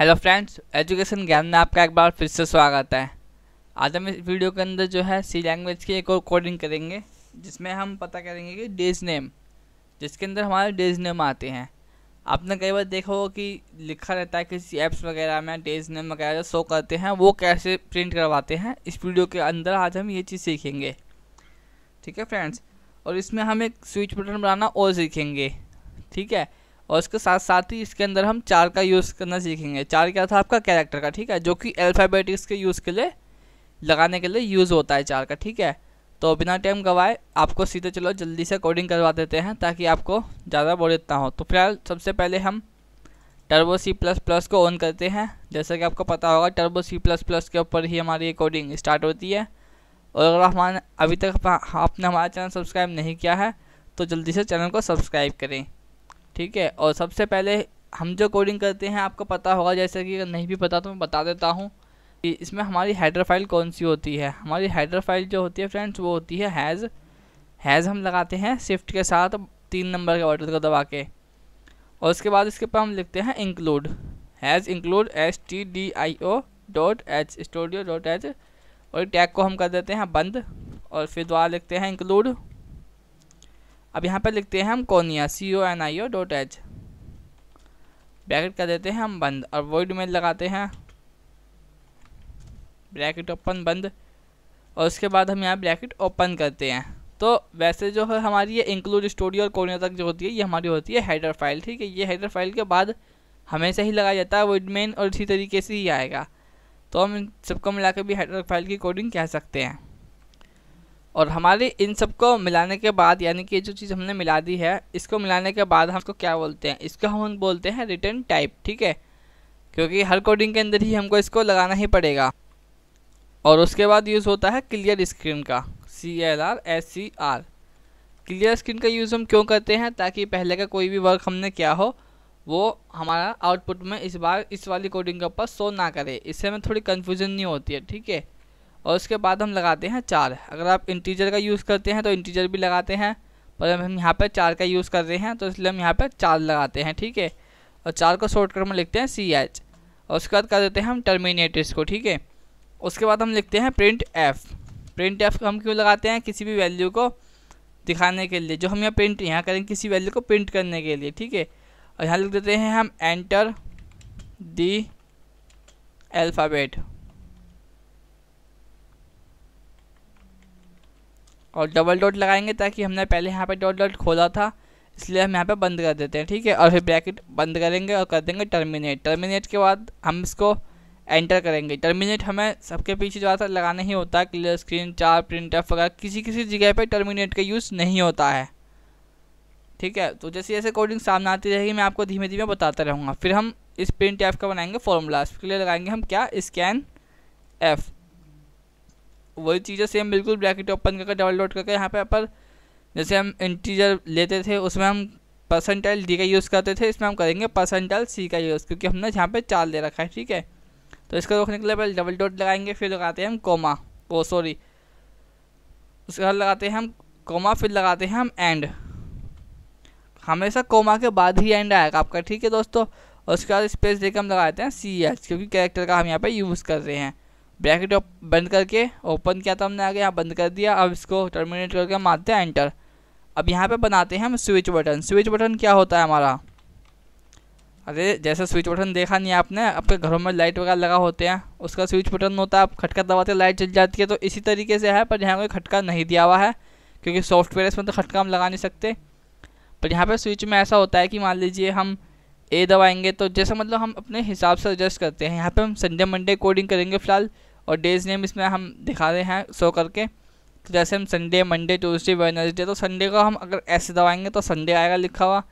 Hello friends education ज्ञान में आपका एक बार फिर से स्वागत है आज हम इस वीडियो के अंदर जो है सी लैंग्वेज की एक और कोडिंग करेंगे जिसमें हम पता करेंगे कि डेज नेम जिसके अंदर हमारे डेज नेम आते हैं आपने कई बार देखा होगा कि लिखा रहता है किसी ऐप्स वगैरह में डेज नेम वगैरह जो शो करते हैं वो कैसे प्रिंट करवाते हैं इस वीडियो के अंदर आज हम ये चीज़ सीखेंगे ठीक है फ्रेंड्स और इसमें हम एक स्विच बटन बनाना और सीखेंगे ठीक है और इसके साथ साथ ही इसके अंदर हम चार का यूज़ करना सीखेंगे चार क्या था आपका कैरेक्टर का ठीक है जो कि अल्फ़ाबेटिक्स के यूज़ के लिए लगाने के लिए यूज़ होता है चार का ठीक है तो बिना टाइम गवाए आपको सीधे चलो जल्दी से कोडिंग करवा देते हैं ताकि आपको ज़्यादा बोरियत ना हो तो फिलहाल सबसे पहले हम टर्बो सी प्लस प्लस को ऑन करते हैं जैसा कि आपको पता होगा टर्बो सी प्लस प्लस के ऊपर ही हमारी कोडिंग स्टार्ट होती है और अगर हमारे अभी तक आपने हमारा चैनल सब्सक्राइब नहीं किया है तो जल्दी से चैनल को सब्सक्राइब करें ठीक है और सबसे पहले हम जो कोडिंग करते हैं आपको पता होगा जैसे कि नहीं भी पता तो मैं बता देता हूँ कि इसमें हमारी हाइड्रोफाइल फाइल कौन सी होती है हमारी हाइड्रोफाइल फाइल जो होती है फ्रेंड्स वो होती है हैज़ हैज़ हम लगाते हैं स्विफ्ट के साथ तीन नंबर के ऑर्डर को दबा के और उसके बाद इसके ऊपर हम लिखते हैं include hash include S T D I O dot H studio dot H और टैग को हम कर देते हैं बंद और फिर दोबारा लिखते हैं इंक्लूड अब यहाँ पर लिखते हैं हम कोनिया C O N I O dot H bracket कर देते हैं हम बंद और वर्ड मेल लगाते हैं ब्रैकेट ओपन बंद और उसके बाद हम यहाँ ब्रैकेट ओपन करते हैं तो वैसे जो है हमारी ये इंक्लूड स्टोरी और कोनिया तक जो होती है ये हमारी होती है हेडर फाइल ठीक है ये हेडर फाइल के बाद हमेशा ही लगाया जाता है मेन और इसी तरीके से ही आएगा तो हम सबको मिला के भी हेडर फाइल की कोडिंग कह सकते हैं और हमारे इन सबको मिलाने के बाद यानी कि जो चीज़ हमने मिला दी है इसको मिलाने के बाद हमको क्या बोलते हैं इसको हम बोलते हैं रिटर्न टाइप ठीक है क्योंकि हर कोडिंग के अंदर ही हमको इसको लगाना ही पड़ेगा और उसके बाद यूज़ होता है क्लियर स्क्रीन का C L R S C R clear screen का यूज़ हम क्यों करते हैं ताकि पहले का कोई भी वर्क हमने किया हो वो हमारा आउटपुट में इस बार इस वाली कोडिंग के ऊपर शो ना करे इससे हमें थोड़ी कन्फ्यूज़न नहीं होती है ठीक है और उसके बाद हम लगाते हैं चार अगर आप इंटीजर का यूज़ करते हैं तो इंटीजर भी लगाते हैं पर हम यहाँ पर चार का यूज़ कर रहे हैं तो इसलिए हम यहाँ पर चार लगाते हैं ठीक है और चार को शॉर्टकट में लिखते हैं सी एच और उसके बाद कर देते हैं हम टर्मिनेटर्स को ठीक है उसके बाद हम लिखते हैं प्रिंट एफ़ प्रिंट एफ़ हम क्यों लगाते हैं किसी भी वैल्यू को दिखाने के लिए जो हम यहाँ प्रिंट यहाँ करें किसी वैल्यू को प्रिंट करने के लिए ठीक है और यहाँ लिख देते हैं हम एंटर दी अल्फ़ाबेट और डबल डॉट लगाएंगे ताकि हमने पहले यहाँ पे डॉट डॉट खोला था इसलिए हम यहाँ पे बंद कर देते हैं ठीक है और फिर ब्रैकेट बंद करेंगे और कर देंगे टर्मिनेट टर्मिनेट के बाद हम इसको एंटर करेंगे टर्मिनेट हमें सबके पीछे जो आता लगाना ही होता है clear screen char print F वगैरह किसी किसी जगह पे टर्मिनेट का यूज़ नहीं होता है ठीक है तो जैसे जैसे कोडिंग सामने आती रहेगी मैं आपको धीमे धीमे बताता रहूँगा फिर हम इस प्रिंट एफ का बनाएंगे फॉर्मूला इसके लिए लगाएंगे हम क्या स्कैन एफ़ वही चीज़ें सेम बिल्कुल ब्रैकेट ओपन करके डबल डॉट करके यहाँ पे अपन जैसे हम इंटीजर लेते थे उसमें हम परसेंटाइल डी का यूज़ करते थे इसमें हम करेंगे परसेंटाइल सी का यूज़ क्योंकि हमने यहाँ पे चार दे रखा है ठीक है तो इसको रोकने के लिए पहले डबल डॉट लगाएंगे फिर लगाते हैं हम कोमा ओ सॉरी उसके बाद लगाते हैं हम कोमा फिर लगाते हैं हम एंड हमेशा कोमा के बाद ही एंड आएगा आपका ठीक है दोस्तों उसके बाद स्पेस देकर हम लगाते हैं सी एच क्योंकि कैरेक्टर का हम यहाँ पर यूज़ कर रहे हैं ब्रैकेट बंद करके ओपन किया था तो हमने आगे यहाँ बंद कर दिया अब इसको टर्मिनेट करके मारते हैं एंटर अब यहाँ पे बनाते हैं हम स्विच बटन स्विच बटन क्या होता है हमारा अरे जैसे स्विच बटन देखा नहीं आपने आपके तो घरों में लाइट वगैरह लगा होते हैं उसका स्विच बटन होता है आप खटका दबाते लाइट चल जाती है तो इसी तरीके से है पर यहाँ कोई खटका नहीं दिया हुआ है क्योंकि सॉफ्टवेयर इसमें तो खटका हम लगा नहीं सकते पर यहाँ पर स्विच में ऐसा होता है कि मान लीजिए हम ए दबाएंगे तो जैसे मतलब हम अपने हिसाब से एडजस्ट करते हैं यहाँ पे हम संडे मंडे कोडिंग करेंगे फ़िलहाल और डेज नेम इसमें हम दिखा रहे हैं सो करके तो जैसे हम संडे मंडे ट्यूसडे वेनसडे तो संडे को हम अगर ऐसे दबाएंगे तो संडे आएगा लिखा हुआ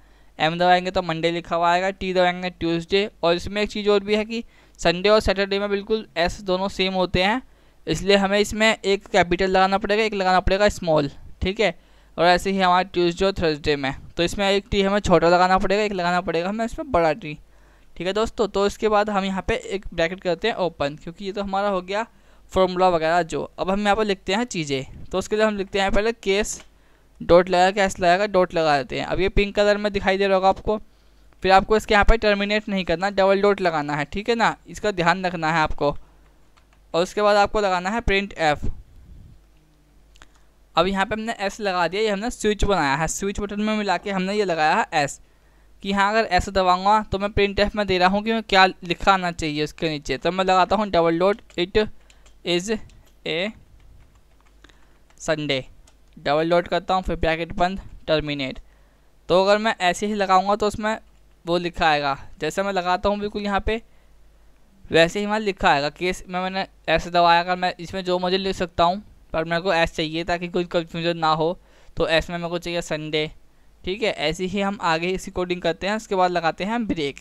एम दबाएंगे तो मंडे लिखा हुआ आएगा टी दबाएंगे ट्यूसडे और इसमें एक चीज़ और भी है कि संडे और सैटरडे में बिल्कुल एस दोनों सेम होते हैं इसलिए हमें इसमें एक कैपिटल लगाना पड़ेगा एक लगाना पड़ेगा स्मॉल ठीक है और ऐसे ही हमारे ट्यूसडे और थर्सडे में तो इसमें एक टी हमें छोटा लगाना पड़ेगा एक लगाना पड़ेगा हमें इसमें बड़ा टी ठीक है दोस्तों तो इसके बाद हम यहाँ पे एक ब्रैकेट करते हैं ओपन क्योंकि ये तो हमारा हो गया फॉर्मूला वगैरह जो अब हम यहाँ पर लिखते हैं चीज़ें तो उसके लिए हम लिखते हैं पहले केस डॉट लगा कैस लगाएगा डॉट लगा देते हैं अब ये पिंक कलर में दिखाई दे रहा होगा आपको फिर आपको इसके यहाँ पर टर्मिनेट नहीं करना डबल डॉट लगाना है ठीक है ना इसका ध्यान रखना है आपको और उसके बाद आपको लगाना है प्रिंट एफ़ अब यहाँ पे हमने एस लगा दिया ये हमने स्विच बनाया है स्विच बटन में मिला के हमने ये लगाया है एस कि हाँ अगर ऐसे दबाऊंगा तो मैं प्रिंट एफ में दे रहा हूँ कि क्या लिखा आना चाहिए उसके नीचे तो मैं लगाता हूँ double dot it is a Sunday double dot करता हूँ फिर पैकेट बंद टर्मिनेट तो अगर मैं ऐसे ही लगाऊंगा तो उसमें वो लिखा आएगा जैसे मैं लगाता हूँ बिल्कुल यहाँ पे वैसे ही वहाँ लिखा आएगा केस में मैंने ऐसे दबाया अगर मैं इसमें जो मुझे लिख सकता हूँ पर मेरे को ऐसा चाहिए ताकि कोई कन्फ्यूजन ना हो तो ऐसे में मेरे को चाहिए संडे ठीक है ऐसे ही हम आगे इसी कोडिंग करते हैं उसके बाद लगाते हैं ब्रेक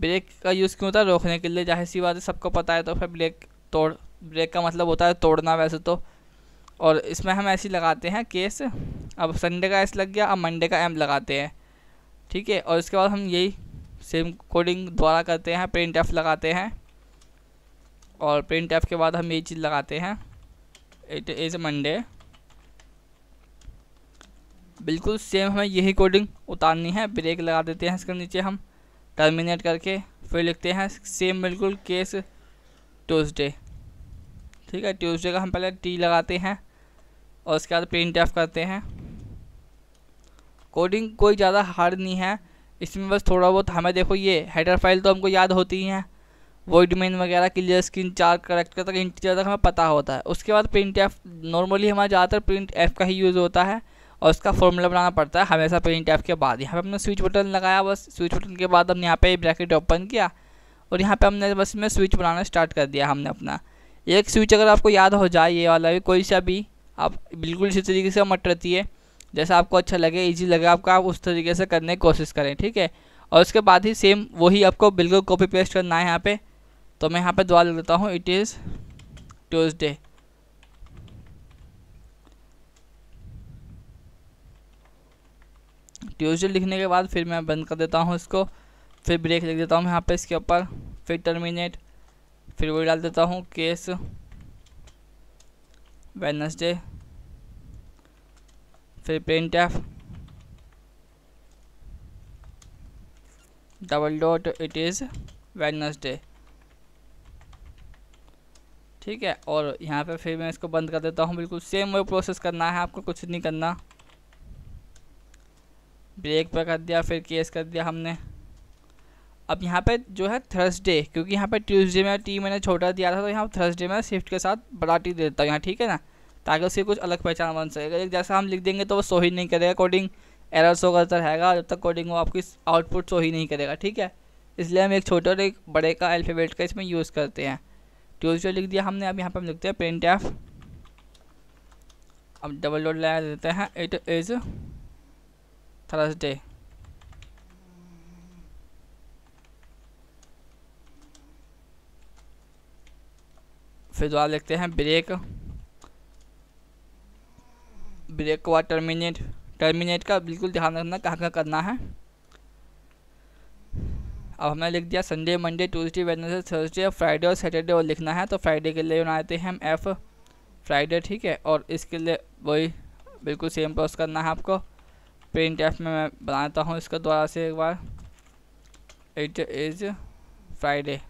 ब्रेक का यूज़ क्यों होता है रोकने के लिए जाहिर सी बात है सबको पता है तो फिर ब्रेक तोड़ ब्रेक का मतलब होता है तोड़ना वैसे तो और इसमें हम ऐसी लगाते हैं केस अब संडे का एस लग गया अब मंडे का एम लगाते हैं ठीक है और इसके बाद हम यही सेम कोडिंग द्वारा करते हैं प्रिंट एफ लगाते हैं और प्रिंट एफ के बाद हम यही चीज़ लगाते हैं इट इज़ मंडे बिल्कुल सेम हमें यही कोडिंग उतारनी है ब्रेक लगा देते हैं इसके नीचे हम टर्मिनेट करके फिर लिखते हैं सेम बिल्कुल केस ट्यूसडे ठीक है ट्यूसडे का हम पहले टी लगाते हैं और उसके बाद प्रिंट एफ करते हैं कोडिंग कोई ज़्यादा हार्ड नहीं है इसमें बस थोड़ा बहुत हमें देखो ये हेडर फाइल तो हमको याद होती ही हैं वॉइड मेन वगैरह क्लियर स्क्रीन चार करेक्टर तक इंटीजर तक हमें पता होता है उसके बाद प्रिंट एफ नॉर्मली हमारा ज़्यादातर प्रिंट एफ का ही यूज़ होता है और उसका फॉर्मूला बनाना पड़ता है हमेशा प्रिंट एफ के बाद यहाँ पे हमने स्विच बटन लगाया बस स्विच बटन के बाद हमने यहाँ पे ब्रैकेट ओपन किया और यहाँ पे हमने बस में स्विच बनाना स्टार्ट कर दिया हमने अपना एक स्विच अगर आपको याद हो जाए ये वाला भी कोई सा भी आप बिल्कुल इसी तरीके से मट रहती है जैसा आपको अच्छा लगे ईजी लगे आपको आप उस तरीके से करने की कोशिश करें ठीक है और उसके बाद ही सेम वही आपको बिल्कुल कॉपी पेस्ट करना है यहाँ पर तो मैं यहाँ पर दुआ लेता हूँ इट इज़ ट्यूजडे ट्यूजडे लिखने के बाद फिर मैं बंद कर देता हूँ इसको फिर ब्रेक लिख देता हूँ यहाँ पे इसके ऊपर फिर टर्मिनेट फिर वही डाल देता हूँ केस वेनसडे फिर print F double dot it is Wednesday ठीक है और यहाँ पे फिर मैं इसको बंद कर देता हूँ बिल्कुल सेम वही प्रोसेस करना है आपको कुछ नहीं करना ब्रेक पर कर दिया फिर केस कर दिया हमने अब यहाँ पे जो है थर्सडे क्योंकि यहाँ पे ट्यूसडे में टी मैंने छोटा दिया था तो यहाँ थर्सडे में शिफ्ट के साथ बड़ा टी देता हूँ यहाँ ठीक है ना ताकि उसकी कुछ अलग पहचान बन सकेगा जैसा हम लिख देंगे तो वो सो ही नहीं करेगा कोडिंग एरर सो करता रहेगा जब तक कोडिंग वो आपकी आउटपुट सो ही नहीं करेगा ठीक है इसलिए हम एक छोटे और एक बड़े का अल्फ़ाबेट का इसमें यूज़ करते हैं ट्यूजडे लिख दिया हमने अब यहाँ पर हम लिखते हैं प्रिंट एफ अब डबल डॉट लगा देते हैं इट इज़ Thursday. फिर दोबारा लिखते हैं ब्रेक ब्रेक को बाद टर्मिनेट टर्मिनेट का बिल्कुल ध्यान रखना कहाँ कहाँ करना है अब हमने लिख दिया Sunday Monday Tuesday Wednesday Thursday और फ्राइडे और सैटरडे और लिखना है तो फ्राइडे के लिए बनाते हैं हम एफ़ फ्राइडे ठीक है और इसके लिए वही बिल्कुल सेम प्रोसेस करना है आपको प्रिंट एफ में मैं बनाता हूँ इसका दोबारा से एक बार इट इज़ फ्राइडे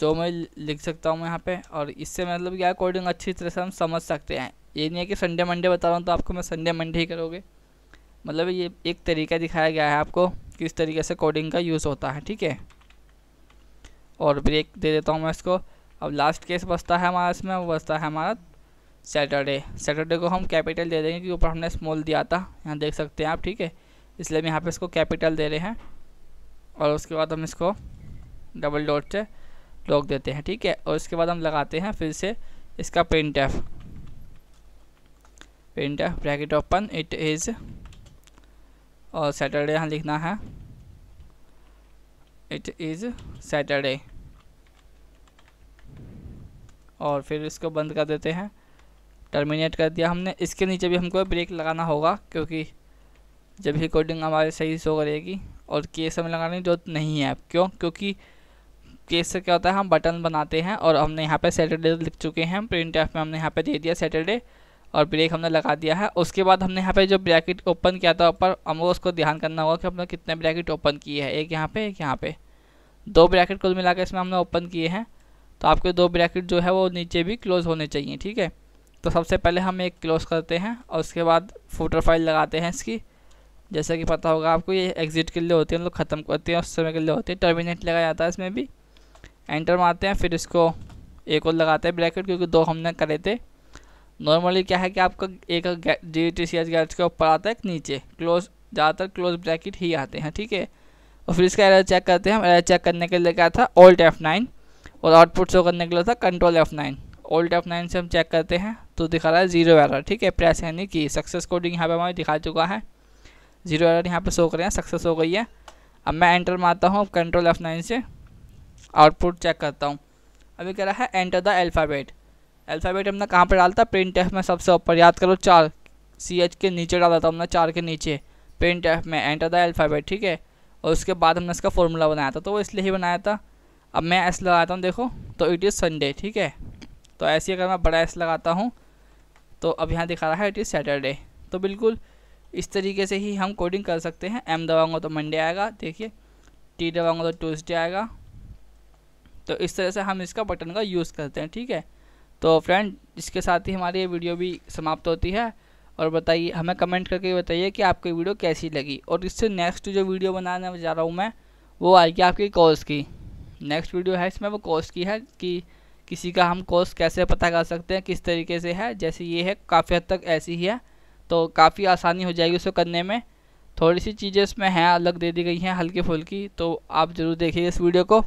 जो मैं लिख सकता हूँ यहाँ पे और इससे मतलब क्या कोडिंग अच्छी तरह से हम समझ सकते हैं ये नहीं है कि संडे मंडे बता रहा हूँ तो आपको मैं संडे मंडे ही करोगे मतलब ये एक तरीका दिखाया गया है आपको किस तरीके से कोडिंग का यूज़ होता है ठीक है और ब्रेक दे देता हूँ मैं इसको अब लास्ट केस बचता है हमारा इसमें वो बचता है हमारा सैटरडे सैटरडे को हम कैपिटल दे देंगे क्योंकि ऊपर हमने स्मॉल दिया था यहाँ देख सकते हैं आप ठीक है इसलिए हम यहाँ पे इसको कैपिटल दे रहे हैं और उसके बाद हम इसको डबल डॉट से लॉक देते हैं ठीक है और उसके बाद हम लगाते हैं फिर से इसका print F print F bracket open it is और सैटरडे यहाँ लिखना है इट इज़ सैटरडे और फिर इसको बंद कर देते हैं टर्मिनेट कर दिया हमने इसके नीचे भी हमको ब्रेक लगाना होगा क्योंकि जब ही कोडिंग हमारे सही शो करेगी और केस हमें लगाने जो जरूरत नहीं है क्यों क्योंकि केस से क्या होता है हम बटन बनाते हैं और हमने यहाँ पे सैटरडे लिख चुके हैं प्रिंट एफ में हमने यहाँ पे दे दिया सैटरडे और ब्रेक हमने लगा दिया है उसके बाद हमने यहाँ पे जो ब्रैकेट ओपन किया था ऊपर हमको उसको ध्यान करना होगा कि हमने कितने ब्रैकेट ओपन किए हैं एक यहाँ पे एक यहाँ पे दो ब्रैकेट कुल मिला इसमें हमने ओपन किए हैं तो आपके दो ब्रैकेट जो है वो नीचे भी क्लोज़ होने चाहिए ठीक है तो सबसे पहले हम एक क्लोज करते हैं और उसके बाद फोटो फाइल लगाते हैं इसकी जैसा कि पता होगा आपको ये एग्जिट के लिए होती है हम लोग ख़त्म करते हैं उस समय के लिए होती है टर्मिनेट लगाया जाता है इसमें भी एंटर मारते हैं फिर इसको एक और लगाते हैं ब्रैकेट क्योंकि दो हमने करे थे नॉर्मली क्या है कि आपका एक डी टी सी एच गैट के ऊपर आता है नीचे क्लोज ज़्यादातर क्लोज ब्रैकेट ही आते हैं ठीक है और फिर इसका एरर चेक करते हैं एरर चेक करने के लिए क्या था ओल्ट एफ़ नाइन और आउटपुट शो करने के लिए था control F nine alt F nine से हम चेक करते हैं तो दिखा रहा है जीरो एरर ठीक है प्रेस यानी कि सक्सेस कोडिंग यहाँ पे हमें दिखा चुका है जीरो एरर यहाँ पे शो कर रहे हैं सक्सेस हो गई है अब मैं एंटर मारता हूँ कंट्रोल एफ नाइन से आउटपुट चेक करता हूँ अभी कह रहा है एंटर द अल्फ़ाबेट अल्फ़ाबेट हमने कहाँ पर डालता प्रिंट एफ में सबसे ऊपर याद करो चार सी एच के नीचे डाला था हमने चार के नीचे प्रिंट एफ में एंटर द अल्फ़ाबेट ठीक है और उसके बाद हमने इसका फॉर्मूला बनाया था तो वो इसलिए ही बनाया था अब मैं एस लगाता हूँ देखो तो इट इज़ संडे ठीक है तो ऐसे अगर मैं बड़ा एस लगाता हूँ तो अब यहाँ दिखा रहा है इट इज़ सैटरडे तो बिल्कुल इस तरीके से ही हम कोडिंग कर सकते हैं एम दबाऊंगा तो मंडे आएगा देखिए टी दबाऊंगा तो ट्यूसडे आएगा तो इस तरह से हम इसका बटन का यूज़ करते हैं ठीक है तो फ्रेंड इसके साथ ही हमारी ये वीडियो भी समाप्त होती है और बताइए हमें कमेंट करके बताइए कि आपको वीडियो कैसी लगी और इससे नेक्स्ट जो वीडियो बनाने जा रहा हूँ मैं वो आएगी आपकी कोर्स की नेक्स्ट वीडियो है इसमें वो कोर्स की है कि किसी का हम कोर्स कैसे पता कर सकते हैं किस तरीके से है जैसे ये है काफ़ी हद तक ऐसी ही है तो काफ़ी आसानी हो जाएगी उसको करने में थोड़ी सी चीज़ें इसमें हैं अलग दे दी गई हैं हल्की फुल्की तो आप ज़रूर देखिए इस वीडियो को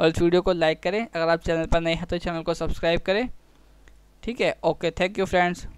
और इस वीडियो को लाइक करें अगर आप चैनल पर नए हैं तो चैनल को सब्सक्राइब करें ठीक है ओके थैंक यू फ्रेंड्स